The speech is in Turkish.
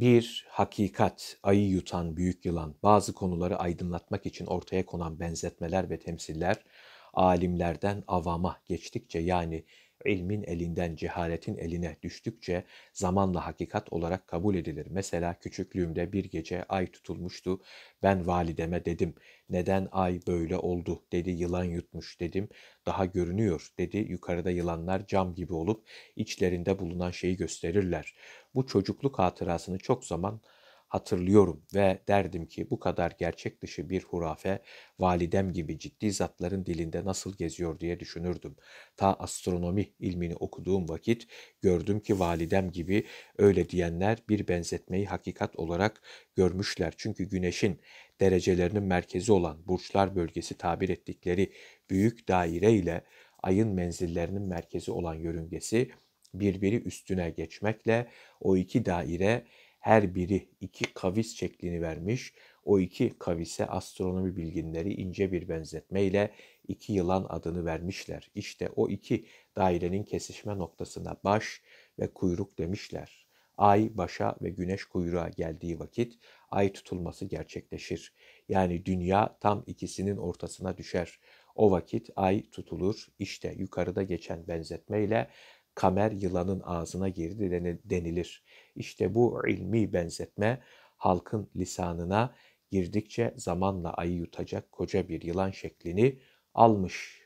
bir hakikat ayı yutan büyük yılan bazı konuları aydınlatmak için ortaya konan benzetmeler ve temsiller alimlerden avama geçtikçe yani ilmin elinden cehaletin eline düştükçe zamanla hakikat olarak kabul edilir. Mesela küçüklüğümde bir gece ay tutulmuştu. Ben valideme dedim. Neden ay böyle oldu dedi. Yılan yutmuş dedim. Daha görünüyor dedi. Yukarıda yılanlar cam gibi olup içlerinde bulunan şeyi gösterirler. Bu çocukluk hatırasını çok zaman hatırlıyorum ve derdim ki bu kadar gerçek dışı bir hurafe validem gibi ciddi zatların dilinde nasıl geziyor diye düşünürdüm. Ta astronomi ilmini okuduğum vakit gördüm ki validem gibi öyle diyenler bir benzetmeyi hakikat olarak görmüşler. Çünkü güneşin derecelerinin merkezi olan burçlar bölgesi tabir ettikleri büyük daire ile ayın menzillerinin merkezi olan yörüngesi birbiri üstüne geçmekle o iki daire her biri iki kavis şeklini vermiş. O iki kavise astronomi bilginleri ince bir benzetmeyle iki yılan adını vermişler. İşte o iki dairenin kesişme noktasına baş ve kuyruk demişler. Ay başa ve güneş kuyruğa geldiği vakit ay tutulması gerçekleşir. Yani dünya tam ikisinin ortasına düşer. O vakit ay tutulur. İşte yukarıda geçen benzetmeyle kamer yılanın ağzına girdi denilir. İşte bu ilmi benzetme halkın lisanına girdikçe zamanla ayı yutacak koca bir yılan şeklini almış